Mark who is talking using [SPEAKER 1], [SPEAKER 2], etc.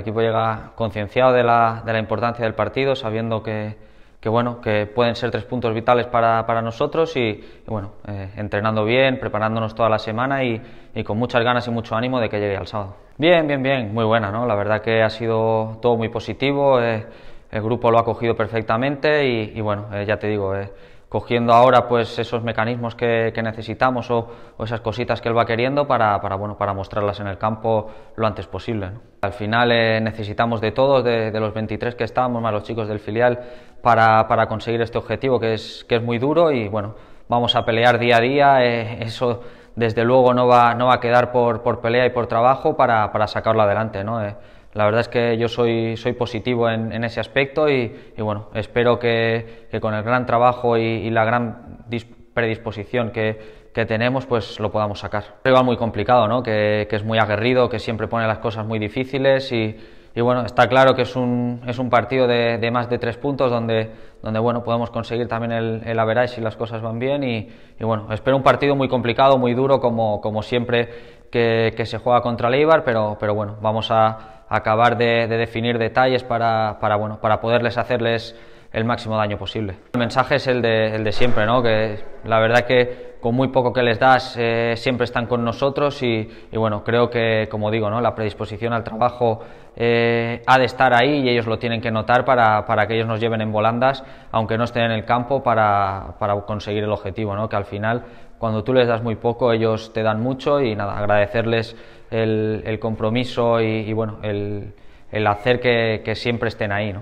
[SPEAKER 1] El equipo llega concienciado de la, importancia del partido, sabiendo que, bueno, que pueden ser tres puntos vitales para, nosotros y, bueno, eh, entrenando bien, preparándonos toda la semana y, con muchas ganas y mucho ánimo de que llegue al sábado. Bien, bien, bien, muy buena, ¿no? La verdad que ha sido todo muy positivo, eh, el grupo lo ha cogido perfectamente y, bueno, eh, ya te digo, cogiendo ahora pues esos mecanismos que, necesitamos o, esas cositas que él va queriendo para, para, bueno, para mostrarlas en el campo lo antes posible. Al final eh, necesitamos de todos, de, los 23 que estamos, más los chicos del filial, para, conseguir este objetivo que es, que es muy duro y bueno, vamos a pelear día a día, eh, eso desde luego no va, no va a quedar por, por pelea y por trabajo para, para sacarlo adelante. ¿no? Eh, la verdad es que yo soy, soy positivo en, en ese aspecto y, y bueno, espero que, con el gran trabajo y, la gran predisposición que, que, tenemos, pues lo podamos sacar. Un rival muy complicado, ¿no? Que, que, es muy aguerrido, que siempre pone las cosas muy difíciles y, y bueno, está claro que es un, es un partido de, de, más de tres puntos donde, donde bueno, podemos conseguir también el, el average si las cosas van bien y, y, bueno, espero un partido muy complicado, muy duro como, como siempre que, se juega contra Eibar, pero, pero bueno, vamos a acabar de, definir detalles para, para, bueno, para poderles hacerles el máximo daño posible. El mensaje es el de, el de siempre, ¿no? que la verdad que con muy poco que les das eh, siempre están con nosotros y, bueno, creo que, como digo, la predisposición al trabajo eh, ha de estar ahí y ellos lo tienen que notar para, que ellos nos lleven en volandas, aunque no estén en el campo, para, conseguir el objetivo, que al final cuando tú les das muy poco ellos te dan mucho y nada, agradecerles el, compromiso y, bueno, el, hacer que, siempre estén ahí.